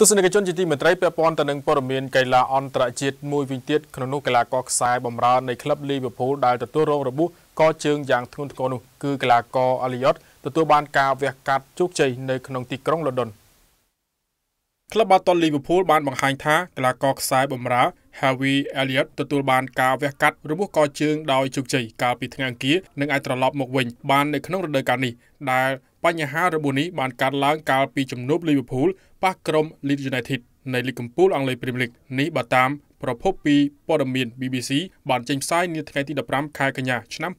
ទស្សនិកជនជាទីមេត្រីពាក់ព័ន្ធទៅនឹងព័ត៌មានកីឡាអន្តរជាតិមួយវិញទៀតក្នុងនោះកីឡាករខ្សែបំរើនៃក្លឹបលីវើពូលដែលទទួលរងរបួសកជើងយ៉ាងធ្ងន់ធ្ងរនោះគឺកីឡាករអាលីយ៉តទទួលបានការវះកាត់ជោគជ័យនៅក្នុងទីក្រុងលอนดอนក្លឹបបាល់ទាត់លីវើពូលបានបង្ហាញថាកីឡាករខ្សែបំរើ Harvey Elliott ទទួលបានការវះកាត់របួសកជើងដោយជោគជ័យកាលពីថ្ងៃអង្គារនិងអាចត្រឡប់មកវិញបាននៅក្នុងរដូវកាលនេះដែលបញ្ហារបួសនេះបានកើតឡើងកាលពីជំនួបលីវើពូលប៉ះក្រុម Leeds United នៃលីគកំពូលអង់គ្លេស Premier League នេះបើតាមប្រភពពីព័ត៌មាន BBC បានចេញផ្សាយនាថ្ងៃទី15ខែកញ្ញាឆ្នាំ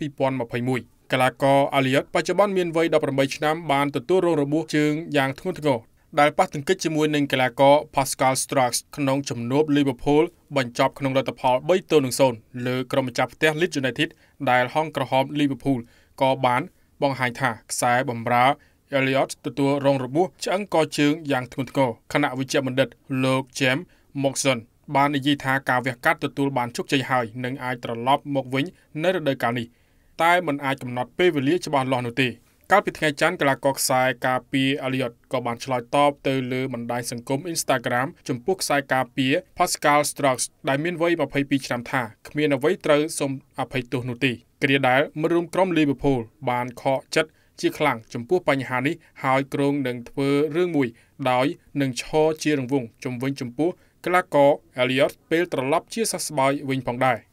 2021កីឡាករ Elliott បច្ចុប្បន្នមានវ័យ18ឆ្នាំបានទទួលរងរបួសជើងយ៉ាងធ្ងន់ធ្ងរដែលប៉ះទង្គិចជាមួយនឹងកីឡាករ Pascal Strax ក្នុងជំនួប Liverpool បញ្ចប់ក្នុងលទ្ធផល3-0លើក្រុមម្ចាស់ផ្ទះ Leeds United ដែលហង់ក្រហម Liverpool ក៏បាន បង្ហាញថាខ្សែបម្រើ Elliot ទទួលរងរបួសឆ្អឹងកជើងយ៉ាងធ្ងន់ធ្ងរខណៈវិជ្ជបណ្ឌិតលោក James Moxon បាននិយាយថាការវះកាត់ទទួលបានជោគជ័យហើយនឹងអាចត្រឡប់ មកវិញនៅរដូវកាលនេះតែមិនអាចកំណត់ពេលវេលាច្បាស់លាស់នោះទេកាលពីថ្ងៃច័ន្ទកីឡាករខ្សែការពីអលីយ៉តក៏បានឆ្លើយតបទៅលើបណ្ដាញសង្គម Instagram ចំពោះខ្សែការពី Pascal Strauss ដែលមានវ័យ22ឆ្នាំថា គ្មានអ្វីត្រូវសូមអភ័យទោសនោះទេគ្រាដែលមិត្តរួមក្រុម Liverpool បានខកចិត្តជាខ្លាំងចំពោះបញ្ហានេះហើយក្រុងនឹងធ្វើរឿងមួយដោយនឹងឈរជារង្វង់ជំវិញចំពោះក្លាករ Elliot ពេលត្រឡប់ជាសះស្បើយវិញផងដែរ